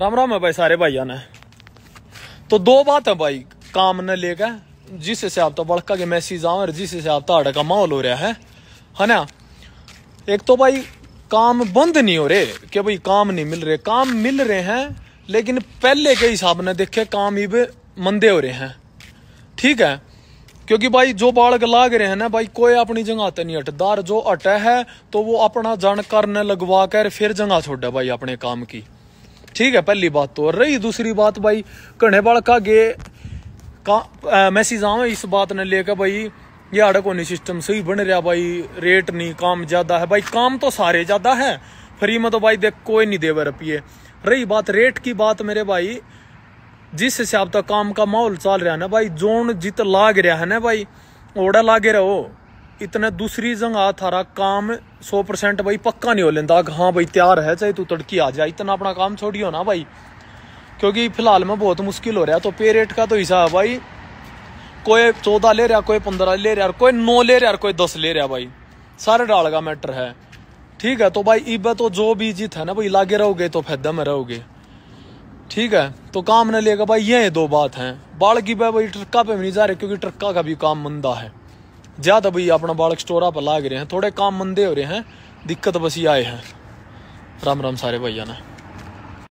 राम राम है भाई सारे भाइयों ने तो दो बात है भाई काम ने लेकर जिस हिसाब तो बड़का के मैसेज आऊँ और जिससे आप तो का माहौल हो रहा है है ना एक तो भाई काम बंद नहीं हो रहे कि भाई काम नहीं मिल रहे काम मिल रहे हैं लेकिन पहले के हिसाब ने देखे काम ही मंदे हो रहे हैं ठीक है क्योंकि भाई जो बाढ़ लाग रहे हैं ना भाई कोई अपनी जगह तो नहीं हटदार जो हटे है तो वो अपना जानकार ने लगवा कर फिर जगह छोड़े भाई अपने काम की ठीक है पहली बात तो रही दूसरी बात भाई घने बालका गे का मैसेज आवे इस बात ने लेकर भाई ये आड़ा को नहीं सिस्टम सही बन रहा भाई रेट नहीं काम ज़्यादा है भाई काम तो सारे ज़्यादा है फ्री में तो भाई देख कोई नहीं देवे रपिए रही बात रेट की बात मेरे भाई जिस हिसाब तक काम का माहौल चल रहा है ना भाई जोन जित लाग रहा है ना भाई ओड़ा लागे रहो इतने दूसरी जगह आ थारा काम सौ परसेंट भाई पक्का नहीं हो लेंदा हाँ भाई तैयार है चाहे तू तड़की आ जाए इतना अपना काम हो ना भाई क्योंकि फिलहाल में बहुत मुश्किल हो रहा है तो पे रेट का तो हिसाब है भाई कोई चौदह ले रहा कोई पंद्रह ले रहा कोई नौ ले रहा कोई दस ले रहा भाई सारे डाल का मैटर है ठीक है तो भाई इब तो जो भी जीत है ना भाई लागे रहोगे तो फायदा में रहोगे ठीक है तो काम न लेगा भाई ये दो बात है बाढ़ की भाई ट्रक्का पे भी नहीं जा रहे क्योंकि ट्रक्का का भी काम मंदा है ज़्यादा भाई अपना बालक स्टोरा पर लाग रहे हैं थोड़े काम मंदे हो रहे हैं दिक्कत बस ही आए हैं राम राम सारे भैया ने